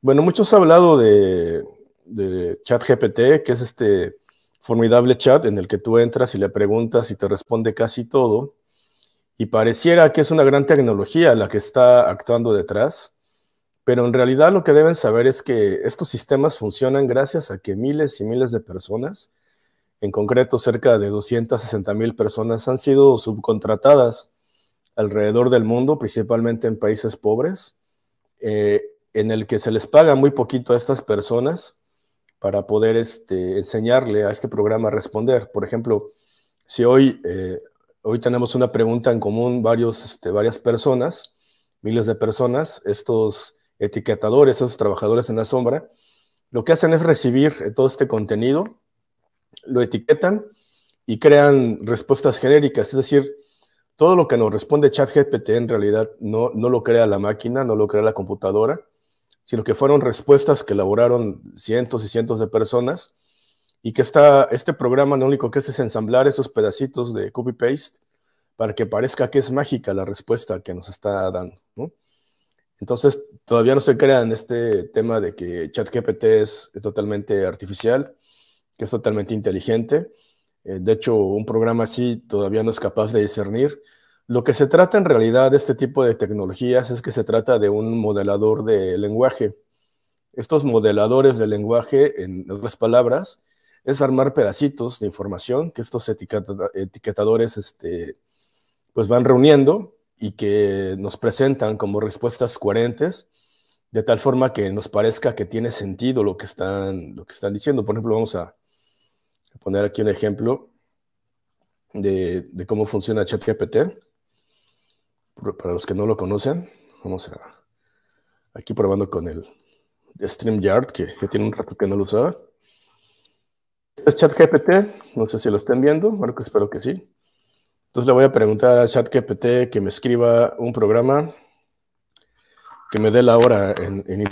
Bueno, muchos han hablado de, ChatGPT, que es este formidable chat en el que tú entras y le preguntas y te responde casi todo. Y pareciera que es una gran tecnología la que está actuando detrás, pero en realidad lo que deben saber es que estos sistemas funcionan gracias a que miles y miles de personas, en concreto cerca de 260 mil personas, han sido subcontratadas alrededor del mundo, principalmente en países pobres, eh, en el que se les paga muy poquito a estas personas para poder este, enseñarle a este programa a responder. Por ejemplo, si hoy, eh, hoy tenemos una pregunta en común varios, este, varias personas, miles de personas, estos etiquetadores, estos trabajadores en la sombra, lo que hacen es recibir eh, todo este contenido, lo etiquetan y crean respuestas genéricas, es decir, todo lo que nos responde ChatGPT en realidad no, no lo crea la máquina, no lo crea la computadora, sino que fueron respuestas que elaboraron cientos y cientos de personas y que está este programa lo único que hace es ensamblar esos pedacitos de copy-paste para que parezca que es mágica la respuesta que nos está dando. Entonces, todavía no se en este tema de que ChatGPT es totalmente artificial, que es totalmente inteligente. Eh, de hecho, un programa así todavía no es capaz de discernir lo que se trata en realidad de este tipo de tecnologías es que se trata de un modelador de lenguaje. Estos modeladores de lenguaje, en otras palabras, es armar pedacitos de información que estos etiquetadores este, pues van reuniendo y que nos presentan como respuestas coherentes, de tal forma que nos parezca que tiene sentido lo que están, lo que están diciendo. Por ejemplo, vamos a poner aquí un ejemplo de, de cómo funciona ChatGPT. Para los que no lo conocen, vamos a aquí probando con el StreamYard, que tiene un rato que no lo usaba. Este es ChatGPT, no sé si lo estén viendo, bueno, espero que sí. Entonces le voy a preguntar a ChatGPT que me escriba un programa que me dé la hora en, en